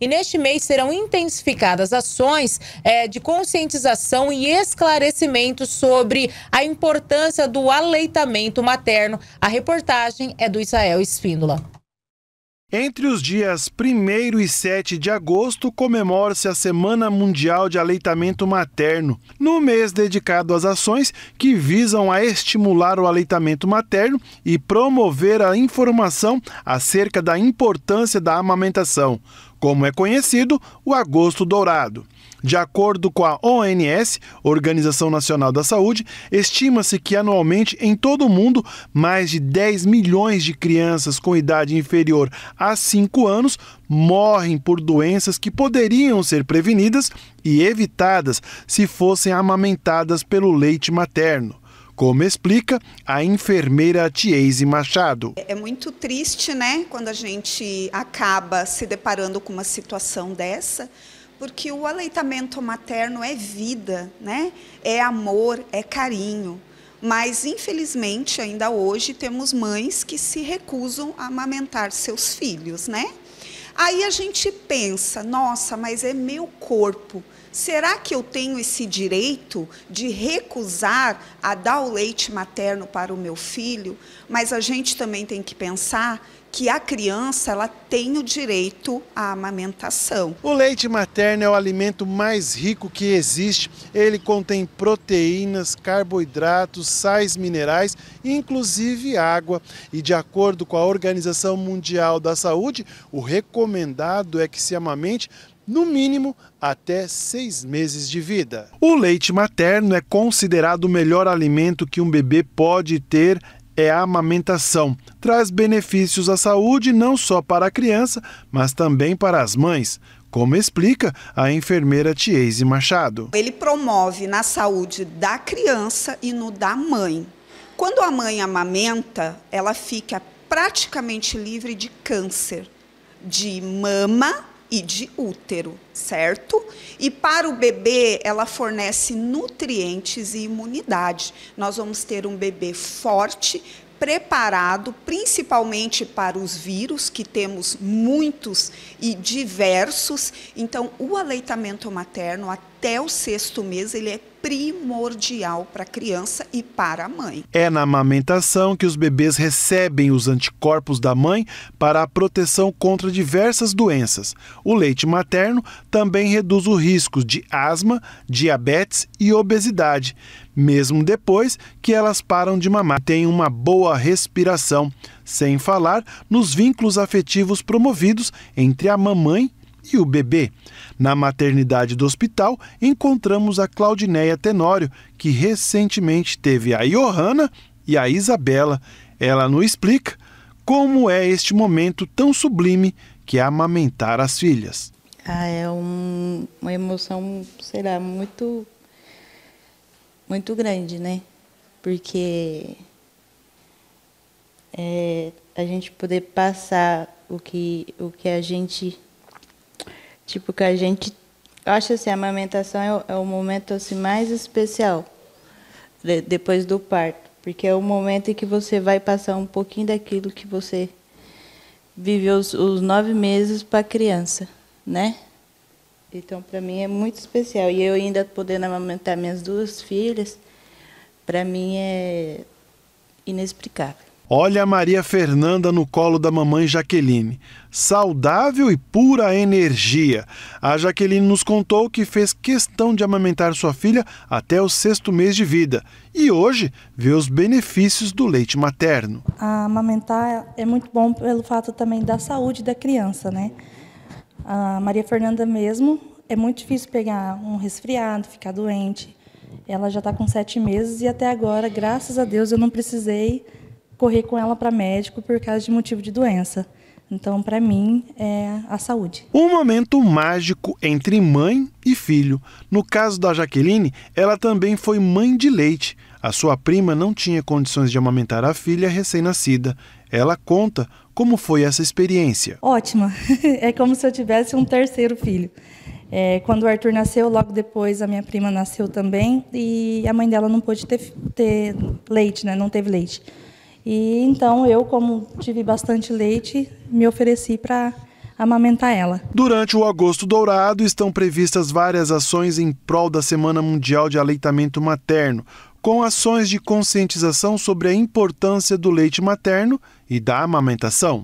E neste mês serão intensificadas ações é, de conscientização e esclarecimento sobre a importância do aleitamento materno. A reportagem é do Israel Espíndola. Entre os dias 1 e 7 de agosto, comemora-se a Semana Mundial de Aleitamento Materno, no mês dedicado às ações que visam a estimular o aleitamento materno e promover a informação acerca da importância da amamentação como é conhecido, o agosto dourado. De acordo com a ONS, Organização Nacional da Saúde, estima-se que anualmente em todo o mundo mais de 10 milhões de crianças com idade inferior a 5 anos morrem por doenças que poderiam ser prevenidas e evitadas se fossem amamentadas pelo leite materno como explica a enfermeira Tiese Machado. É muito triste, né, quando a gente acaba se deparando com uma situação dessa, porque o aleitamento materno é vida, né? É amor, é carinho. Mas, infelizmente, ainda hoje temos mães que se recusam a amamentar seus filhos, né? Aí a gente pensa, nossa, mas é meu corpo. Será que eu tenho esse direito de recusar a dar o leite materno para o meu filho? Mas a gente também tem que pensar que a criança ela tem o direito à amamentação. O leite materno é o alimento mais rico que existe. Ele contém proteínas, carboidratos, sais minerais, inclusive água. E de acordo com a Organização Mundial da Saúde, o recomendado é que se amamente no mínimo até seis meses de vida. O leite materno é considerado o melhor alimento que um bebê pode ter. É a amamentação. Traz benefícios à saúde não só para a criança, mas também para as mães como explica a enfermeira Tiese Machado. Ele promove na saúde da criança e no da mãe. Quando a mãe amamenta, ela fica praticamente livre de câncer de mama e de útero, certo? E para o bebê, ela fornece nutrientes e imunidade. Nós vamos ter um bebê forte, preparado principalmente para os vírus, que temos muitos e diversos. Então, o aleitamento materno, até o sexto mês ele é primordial para a criança e para a mãe. É na amamentação que os bebês recebem os anticorpos da mãe para a proteção contra diversas doenças. O leite materno também reduz o risco de asma, diabetes e obesidade, mesmo depois que elas param de mamar. Tem uma boa respiração, sem falar nos vínculos afetivos promovidos entre a mamãe e o bebê. Na maternidade do hospital, encontramos a Claudineia Tenório, que recentemente teve a Johanna e a Isabela. Ela nos explica como é este momento tão sublime que é amamentar as filhas. Ah, é um, uma emoção, será muito muito grande, né? Porque é, a gente poder passar o que, o que a gente Tipo, que a gente acha assim, a amamentação é o, é o momento assim, mais especial de, depois do parto. Porque é o momento em que você vai passar um pouquinho daquilo que você viveu os, os nove meses para a criança, né? Então, para mim é muito especial. E eu ainda podendo amamentar minhas duas filhas, para mim é inexplicável. Olha a Maria Fernanda no colo da mamãe Jaqueline, saudável e pura energia. A Jaqueline nos contou que fez questão de amamentar sua filha até o sexto mês de vida e hoje vê os benefícios do leite materno. A amamentar é muito bom pelo fato também da saúde da criança, né? A Maria Fernanda mesmo é muito difícil pegar um resfriado, ficar doente. Ela já está com sete meses e até agora, graças a Deus, eu não precisei correr com ela para médico por causa de motivo de doença. Então, para mim, é a saúde. Um momento mágico entre mãe e filho. No caso da Jaqueline, ela também foi mãe de leite. A sua prima não tinha condições de amamentar a filha recém-nascida. Ela conta como foi essa experiência. Ótima. É como se eu tivesse um terceiro filho. É, quando o Arthur nasceu, logo depois a minha prima nasceu também e a mãe dela não pôde ter, ter leite, né? Não teve leite. E então eu, como tive bastante leite, me ofereci para amamentar ela. Durante o agosto dourado estão previstas várias ações em prol da Semana Mundial de Aleitamento Materno, com ações de conscientização sobre a importância do leite materno e da amamentação.